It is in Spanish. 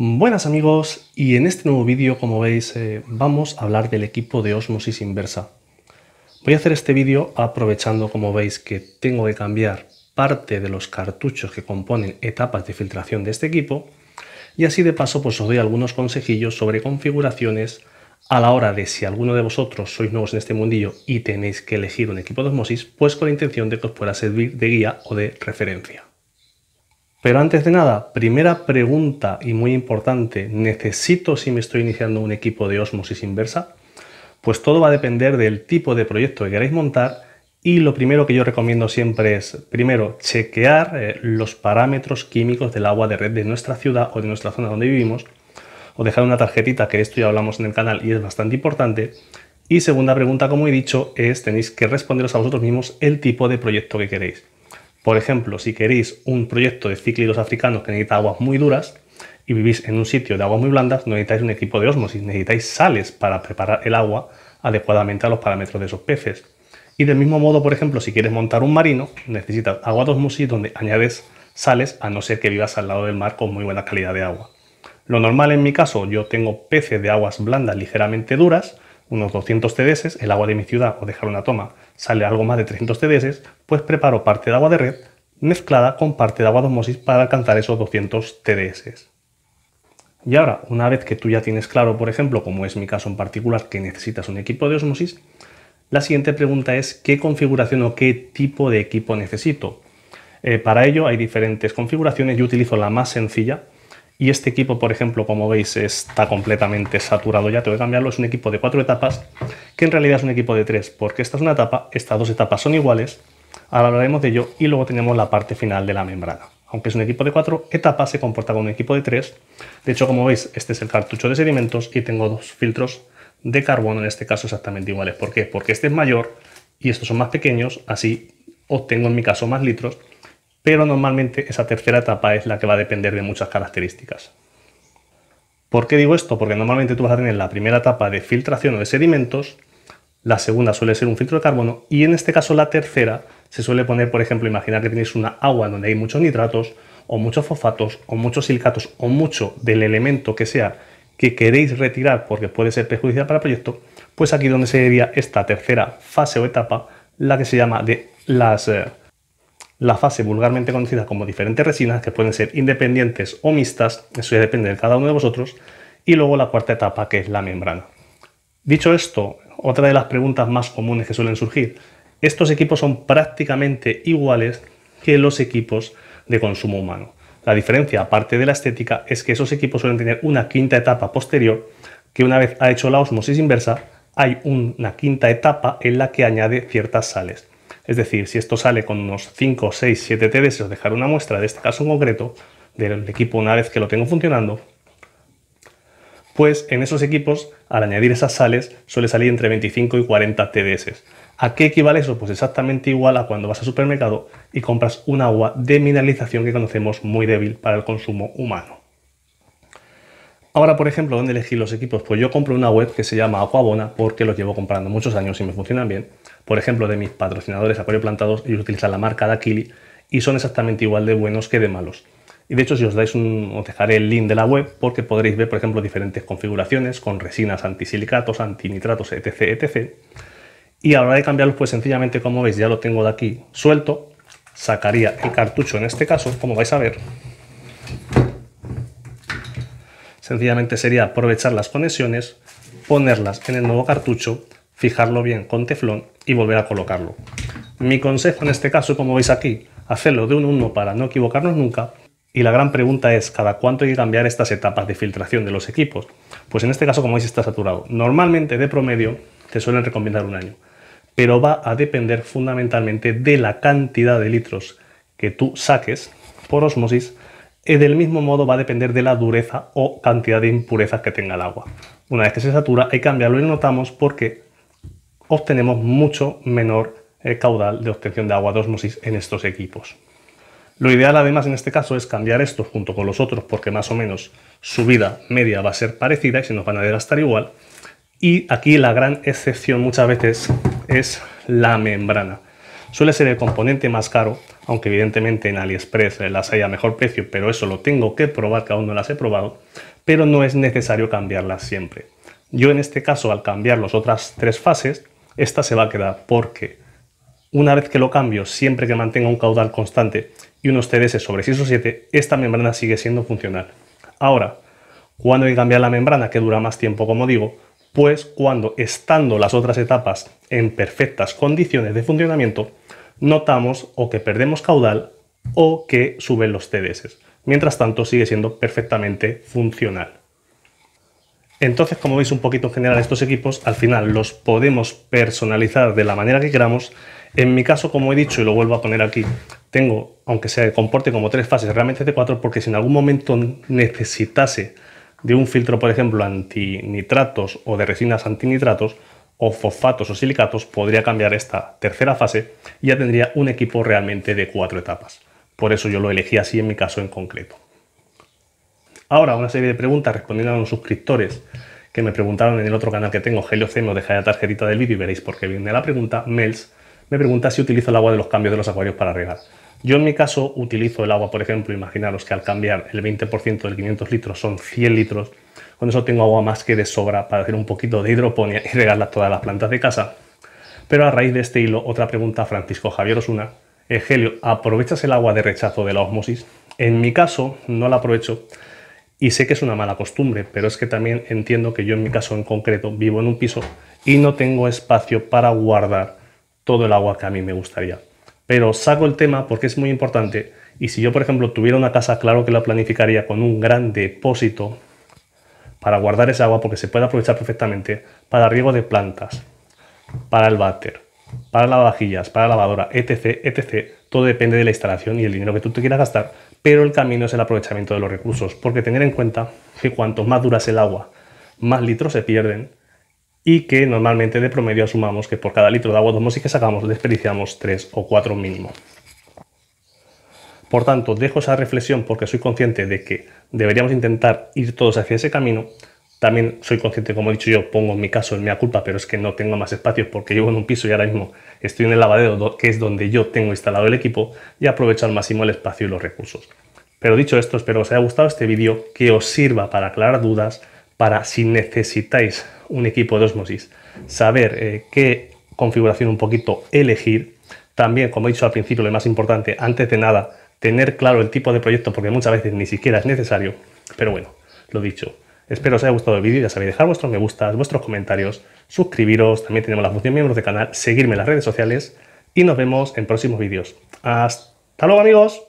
Buenas amigos y en este nuevo vídeo como veis eh, vamos a hablar del equipo de osmosis inversa. Voy a hacer este vídeo aprovechando como veis que tengo que cambiar parte de los cartuchos que componen etapas de filtración de este equipo y así de paso pues os doy algunos consejillos sobre configuraciones a la hora de si alguno de vosotros sois nuevos en este mundillo y tenéis que elegir un equipo de osmosis pues con la intención de que os pueda servir de guía o de referencia. Pero antes de nada, primera pregunta y muy importante, ¿necesito si me estoy iniciando un equipo de osmosis inversa? Pues todo va a depender del tipo de proyecto que queréis montar y lo primero que yo recomiendo siempre es, primero, chequear eh, los parámetros químicos del agua de red de nuestra ciudad o de nuestra zona donde vivimos, o dejar una tarjetita, que esto ya hablamos en el canal y es bastante importante. Y segunda pregunta, como he dicho, es tenéis que responderos a vosotros mismos el tipo de proyecto que queréis. Por ejemplo, si queréis un proyecto de cíclidos africanos que necesita aguas muy duras y vivís en un sitio de aguas muy blandas, no necesitáis un equipo de osmosis, necesitáis sales para preparar el agua adecuadamente a los parámetros de esos peces. Y del mismo modo, por ejemplo, si quieres montar un marino, necesitas agua de osmosis donde añades sales, a no ser que vivas al lado del mar con muy buena calidad de agua. Lo normal en mi caso, yo tengo peces de aguas blandas ligeramente duras, unos 200 TDS, el agua de mi ciudad o dejar una toma sale algo más de 300 TDS, pues preparo parte de agua de red mezclada con parte de agua de osmosis para alcanzar esos 200 TDS. Y ahora, una vez que tú ya tienes claro, por ejemplo, como es mi caso en particular, que necesitas un equipo de osmosis, la siguiente pregunta es qué configuración o qué tipo de equipo necesito. Eh, para ello hay diferentes configuraciones, yo utilizo la más sencilla, y este equipo, por ejemplo, como veis, está completamente saturado ya, tengo que cambiarlo. Es un equipo de cuatro etapas, que en realidad es un equipo de tres, porque esta es una etapa, estas dos etapas son iguales, ahora hablaremos de ello, y luego tenemos la parte final de la membrana. Aunque es un equipo de cuatro etapas, se comporta como un equipo de tres. De hecho, como veis, este es el cartucho de sedimentos y tengo dos filtros de carbono, en este caso exactamente iguales. ¿Por qué? Porque este es mayor y estos son más pequeños, así obtengo en mi caso más litros pero normalmente esa tercera etapa es la que va a depender de muchas características. ¿Por qué digo esto? Porque normalmente tú vas a tener la primera etapa de filtración o de sedimentos, la segunda suele ser un filtro de carbono y en este caso la tercera se suele poner, por ejemplo, imaginar que tenéis una agua donde hay muchos nitratos o muchos fosfatos o muchos silicatos o mucho del elemento que sea que queréis retirar porque puede ser perjudicial para el proyecto, pues aquí donde se sería esta tercera fase o etapa, la que se llama de las... Eh, la fase vulgarmente conocida como diferentes resinas, que pueden ser independientes o mixtas, eso ya depende de cada uno de vosotros, y luego la cuarta etapa, que es la membrana. Dicho esto, otra de las preguntas más comunes que suelen surgir, estos equipos son prácticamente iguales que los equipos de consumo humano. La diferencia, aparte de la estética, es que esos equipos suelen tener una quinta etapa posterior, que una vez ha hecho la osmosis inversa, hay una quinta etapa en la que añade ciertas sales. Es decir, si esto sale con unos 5, 6, 7 TDS, os dejaré una muestra de este caso en concreto, del equipo una vez que lo tengo funcionando, pues en esos equipos, al añadir esas sales, suele salir entre 25 y 40 TDS. ¿A qué equivale eso? Pues exactamente igual a cuando vas al supermercado y compras un agua de mineralización que conocemos muy débil para el consumo humano. Ahora, por ejemplo, ¿dónde elegir los equipos? Pues yo compro una web que se llama Aquabona porque los llevo comprando muchos años y me funcionan bien. Por ejemplo, de mis patrocinadores Acuario Plantados, ellos utilizan la marca Aquili y son exactamente igual de buenos que de malos. Y de hecho, si os dais un, os dejaré el link de la web porque podréis ver, por ejemplo, diferentes configuraciones con resinas, antisilicatos, antinitratos, etc, etc. Y a la hora de cambiarlos, pues sencillamente, como veis, ya lo tengo de aquí suelto. Sacaría el cartucho en este caso, como vais a ver, Sencillamente sería aprovechar las conexiones, ponerlas en el nuevo cartucho, fijarlo bien con teflón y volver a colocarlo. Mi consejo en este caso, como veis aquí, hacerlo de un uno para no equivocarnos nunca. Y la gran pregunta es, ¿cada cuánto hay que cambiar estas etapas de filtración de los equipos? Pues en este caso, como veis, está saturado. Normalmente, de promedio, te suelen recomendar un año. Pero va a depender fundamentalmente de la cantidad de litros que tú saques por osmosis y eh, del mismo modo va a depender de la dureza o cantidad de impurezas que tenga el agua. Una vez que se satura hay que cambiarlo y notamos porque obtenemos mucho menor eh, caudal de obtención de agua de osmosis en estos equipos. Lo ideal además en este caso es cambiar esto junto con los otros porque más o menos su vida media va a ser parecida y se nos van a desgastar igual. Y aquí la gran excepción muchas veces es la membrana. Suele ser el componente más caro, aunque evidentemente en AliExpress las hay a mejor precio, pero eso lo tengo que probar, que aún no las he probado, pero no es necesario cambiarlas siempre. Yo en este caso, al cambiar las otras tres fases, esta se va a quedar porque una vez que lo cambio, siempre que mantenga un caudal constante y unos CDs sobre 6 o 7, esta membrana sigue siendo funcional. Ahora, cuando hay que cambiar la membrana, que dura más tiempo, como digo, pues cuando estando las otras etapas en perfectas condiciones de funcionamiento, notamos o que perdemos caudal o que suben los TDS. Mientras tanto, sigue siendo perfectamente funcional. Entonces, como veis un poquito en general estos equipos, al final los podemos personalizar de la manera que queramos. En mi caso, como he dicho y lo vuelvo a poner aquí, tengo, aunque se comporte como tres fases, realmente de cuatro, porque si en algún momento necesitase de un filtro, por ejemplo, antinitratos o de resinas antinitratos o fosfatos o silicatos, podría cambiar esta tercera fase y ya tendría un equipo realmente de cuatro etapas. Por eso yo lo elegí así en mi caso en concreto. Ahora, una serie de preguntas respondiendo a unos suscriptores que me preguntaron en el otro canal que tengo, os dejaré la tarjetita del vídeo y veréis por qué viene la pregunta. Mels me pregunta si utilizo el agua de los cambios de los acuarios para regar. Yo en mi caso utilizo el agua, por ejemplo, imaginaros que al cambiar el 20% del 500 litros son 100 litros, con eso tengo agua más que de sobra para hacer un poquito de hidroponía y regarla todas las plantas de casa. Pero a raíz de este hilo, otra pregunta Francisco Javier Osuna. Egelio, eh, ¿aprovechas el agua de rechazo de la osmosis? En mi caso, no la aprovecho y sé que es una mala costumbre, pero es que también entiendo que yo en mi caso en concreto vivo en un piso y no tengo espacio para guardar todo el agua que a mí me gustaría. Pero saco el tema porque es muy importante. Y si yo, por ejemplo, tuviera una casa, claro que la planificaría con un gran depósito para guardar esa agua porque se puede aprovechar perfectamente para riego de plantas, para el váter, para lavavajillas, para lavadora, etc, etc. Todo depende de la instalación y el dinero que tú te quieras gastar, pero el camino es el aprovechamiento de los recursos, porque tener en cuenta que cuanto más duras el agua, más litros se pierden y que normalmente de promedio asumamos que por cada litro de agua doméstica que sacamos desperdiciamos 3 o 4 mínimo. Por tanto, dejo esa reflexión porque soy consciente de que deberíamos intentar ir todos hacia ese camino. También soy consciente, como he dicho yo, pongo en mi caso en mi culpa, pero es que no tengo más espacios porque llevo en un piso y ahora mismo estoy en el lavadero, que es donde yo tengo instalado el equipo, y aprovecho al máximo el espacio y los recursos. Pero dicho esto, espero que os haya gustado este vídeo, que os sirva para aclarar dudas, para si necesitáis un equipo de osmosis, saber eh, qué configuración un poquito elegir. También, como he dicho al principio, lo más importante, antes de nada, tener claro el tipo de proyecto, porque muchas veces ni siquiera es necesario. Pero bueno, lo dicho. Espero os haya gustado el vídeo, ya sabéis, dejar vuestros me gustas, vuestros comentarios, suscribiros, también tenemos la función miembros de canal, seguirme en las redes sociales y nos vemos en próximos vídeos. ¡Hasta luego amigos!